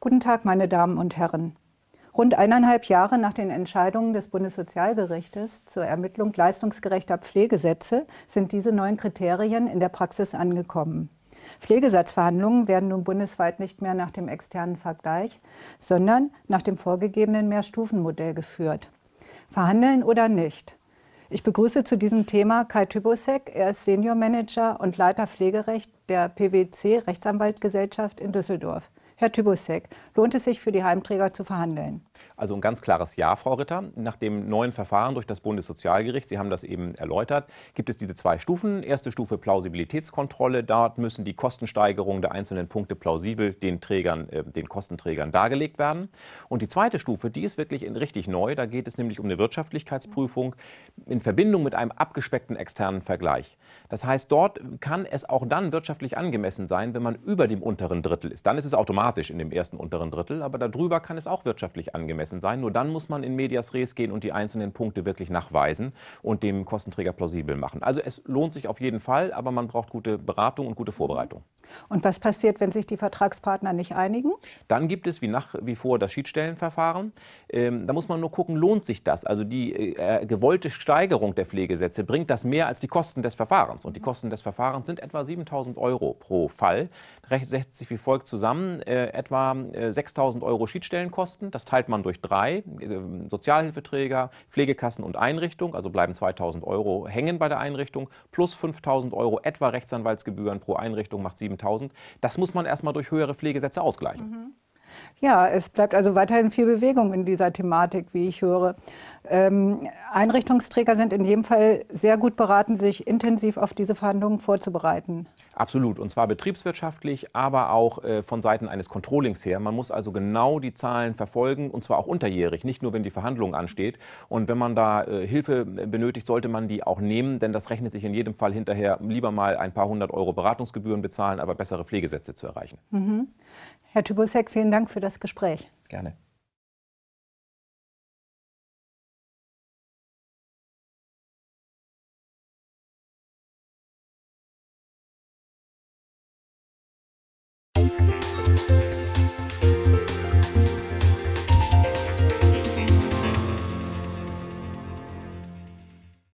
Guten Tag, meine Damen und Herren. Rund eineinhalb Jahre nach den Entscheidungen des Bundessozialgerichtes zur Ermittlung leistungsgerechter Pflegesätze sind diese neuen Kriterien in der Praxis angekommen. Pflegesatzverhandlungen werden nun bundesweit nicht mehr nach dem externen Vergleich, sondern nach dem vorgegebenen Mehrstufenmodell geführt. Verhandeln oder nicht? Ich begrüße zu diesem Thema Kai Tybosek. Er ist Senior Manager und Leiter Pflegerecht der PwC Rechtsanwaltgesellschaft in Düsseldorf. Herr Tybusek, lohnt es sich für die Heimträger zu verhandeln? Also ein ganz klares Ja, Frau Ritter. Nach dem neuen Verfahren durch das Bundessozialgericht, Sie haben das eben erläutert, gibt es diese zwei Stufen. Erste Stufe Plausibilitätskontrolle. Dort müssen die Kostensteigerungen der einzelnen Punkte plausibel den, Trägern, äh, den Kostenträgern dargelegt werden. Und die zweite Stufe, die ist wirklich richtig neu. Da geht es nämlich um eine Wirtschaftlichkeitsprüfung in Verbindung mit einem abgespeckten externen Vergleich. Das heißt, dort kann es auch dann wirtschaftlich angemessen sein, wenn man über dem unteren Drittel ist. Dann ist es automatisch problematisch in dem ersten unteren Drittel, aber darüber kann es auch wirtschaftlich angemessen sein. Nur dann muss man in medias res gehen und die einzelnen Punkte wirklich nachweisen und dem Kostenträger plausibel machen. Also es lohnt sich auf jeden Fall, aber man braucht gute Beratung und gute Vorbereitung. Und was passiert, wenn sich die Vertragspartner nicht einigen? Dann gibt es wie nach wie vor das Schiedsstellenverfahren. Ähm, da muss man nur gucken, lohnt sich das? Also die äh, äh gewollte Steigerung der Pflegesätze bringt das mehr als die Kosten des Verfahrens. Und die Kosten des Verfahrens sind etwa 7000 Euro pro Fall. Recht setzt sich wie folgt zusammen. Äh, äh, etwa 6.000 äh, Euro Schiedsstellenkosten. Das teilt man durch drei, äh, Sozialhilfeträger, Pflegekassen und Einrichtung, also bleiben 2.000 Euro hängen bei der Einrichtung, plus 5.000 Euro etwa Rechtsanwaltsgebühren pro Einrichtung macht 7.000. Das muss man erstmal durch höhere Pflegesätze ausgleichen. Mhm. Ja, es bleibt also weiterhin viel Bewegung in dieser Thematik, wie ich höre. Ähm, Einrichtungsträger sind in jedem Fall sehr gut beraten, sich intensiv auf diese Verhandlungen vorzubereiten. Absolut, und zwar betriebswirtschaftlich, aber auch äh, von Seiten eines Controllings her. Man muss also genau die Zahlen verfolgen, und zwar auch unterjährig, nicht nur, wenn die Verhandlung ansteht. Und wenn man da äh, Hilfe äh, benötigt, sollte man die auch nehmen, denn das rechnet sich in jedem Fall hinterher, lieber mal ein paar hundert Euro Beratungsgebühren bezahlen, aber bessere Pflegesätze zu erreichen. Mhm. Herr Tybusek, vielen Dank für das Gespräch. Gerne.